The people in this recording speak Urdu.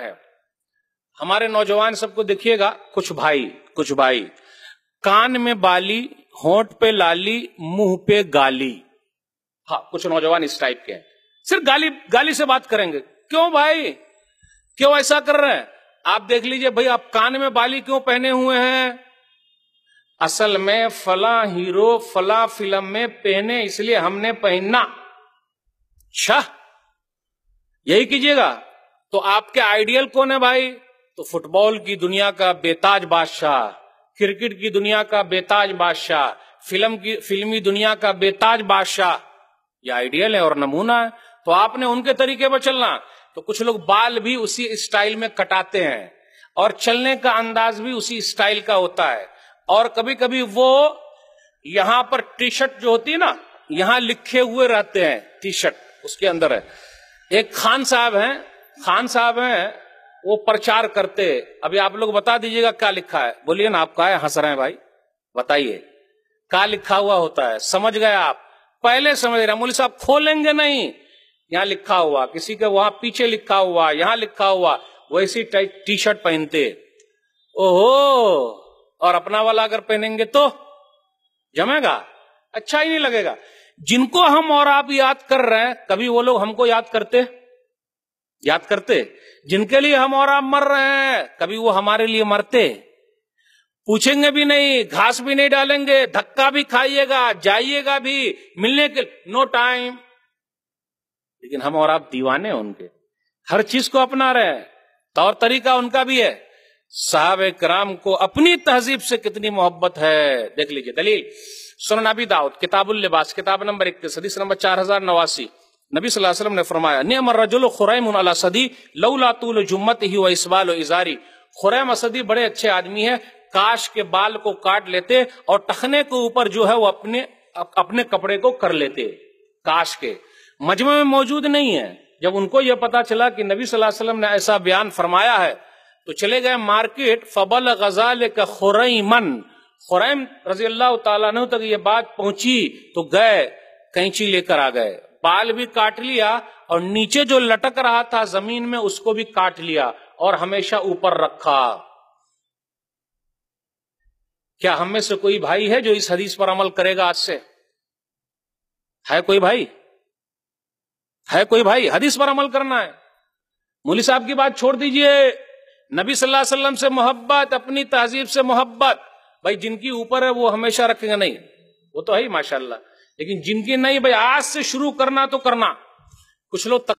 ہے ہمارے نوجوان سب کو دیکھیے گا کچھ بھائی کچھ بھائی کان میں بالی ہونٹ پہ لالی منہ پہ گالی ہاں کچھ نوجوان اس ٹائپ کے ہیں ہیں صرف گالی گالی سے بات کریں گے کیوں کیوں بھائی ایسا کر رہے آپ دیکھ لیجئے بھائی آپ کان میں بالی کیوں پہنے ہوئے ہیں اصل میں فلا ہیرو فلا فلم میں پہنے اس لیے ہم نے پہننا شاہ یہی کیجیے گا تو آپ کے آئیڈیل کون ہے بھائی تو فٹ بال کی دنیا کا بےتاج بادشاہ کرکٹ کی دنیا کا بےتاج بادشاہ فلم کی فلمی دنیا کا بےتاج بادشاہ یہ آئیڈیل ہے اور نمونہ ہے تو آپ نے ان کے طریقے پر چلنا تو کچھ لوگ بال بھی اسی اسٹائل میں کٹاتے ہیں اور چلنے کا انداز بھی اسی اسٹائل کا ہوتا ہے اور کبھی کبھی وہ یہاں پر ٹی شرٹ جو ہوتی ہے نا یہاں لکھے ہوئے رہتے ہیں ٹی شرٹ اس کے اندر ہے ایک خان صاحب ہیں خان صاحب ہیں وہ پرچار کرتے ابھی آپ لوگ بتا دیجئے گا کیا لکھا ہے بولیے نا آپ کا ہے ہنس رہے ہیں بھائی بتائیے کیا لکھا ہوا ہوتا ہے سمجھ گئے آپ پہلے سمجھ رہے مولوی صاحب کھولیں گے نہیں یہاں لکھا ہوا کسی کے وہاں پیچھے لکھا ہوا یہاں لکھا ہوا ویسی ٹی شرٹ پہنتے او ہو اور اپنا والا اگر پہنیں گے تو جمے گا اچھا ہی نہیں لگے گا جن کو ہم اور آپ یاد کر رہے ہیں کبھی وہ لوگ ہم کو یاد کرتے ہیں یاد کرتے جن کے لیے ہم اور آپ مر رہے ہیں کبھی وہ ہمارے لیے مرتے پوچھیں گے بھی نہیں گھاس بھی نہیں ڈالیں گے دھکا بھی کھائیے گا جائیے گا بھی ملنے کے نو ٹائم لیکن ہم اور آپ دیوانے ہیں ان کے ہر چیز کو اپنا رہے ہیں طریقہ ان کا بھی ہے صاحب کرام کو اپنی تہذیب سے کتنی محبت ہے دیکھ لیجئے دلیل سنن ابی داؤد کتاب اللباس کتاب نمبر اکتیس حدیث نمبر چار ہزار نواسی نبی صلی اللہ علیہ وسلم نے فرمایا نعم نیجل خرائم و ہی خرائم صدی بڑے اچھے آدمی ہے کاش کے بال کو کاٹ لیتے اور ٹخنے کے اوپر جو ہے وہ اپنے اپنے کپڑے کو کر لیتے کاش کے مجمع میں موجود نہیں ہے جب ان کو یہ پتا چلا کہ نبی صلی اللہ علیہ وسلم نے ایسا بیان فرمایا ہے تو چلے گئے مارکیٹ فبل غزال کا خرائی خریم خرائم رضی اللہ تعالیٰ نے پہنچی تو گئے کینچی لے کر آ گئے بال بھی کاٹ لیا اور نیچے جو لٹک رہا تھا زمین میں اس کو بھی کاٹ لیا اور ہمیشہ اوپر رکھا کیا ہم میں سے کوئی بھائی ہے جو اس حدیث پر عمل کرے گا آج سے ہے کوئی بھائی ہے کوئی بھائی حدیث پر عمل کرنا ہے مولی صاحب کی بات چھوڑ دیجئے نبی صلی اللہ علیہ وسلم سے محبت اپنی تہذیب سے محبت بھائی جن کی اوپر ہے وہ ہمیشہ رکھیں گے نہیں وہ تو ہے ماشاء اللہ لیکن جن کے نہیں بھائی آج سے شروع کرنا تو کرنا کچھ لوگ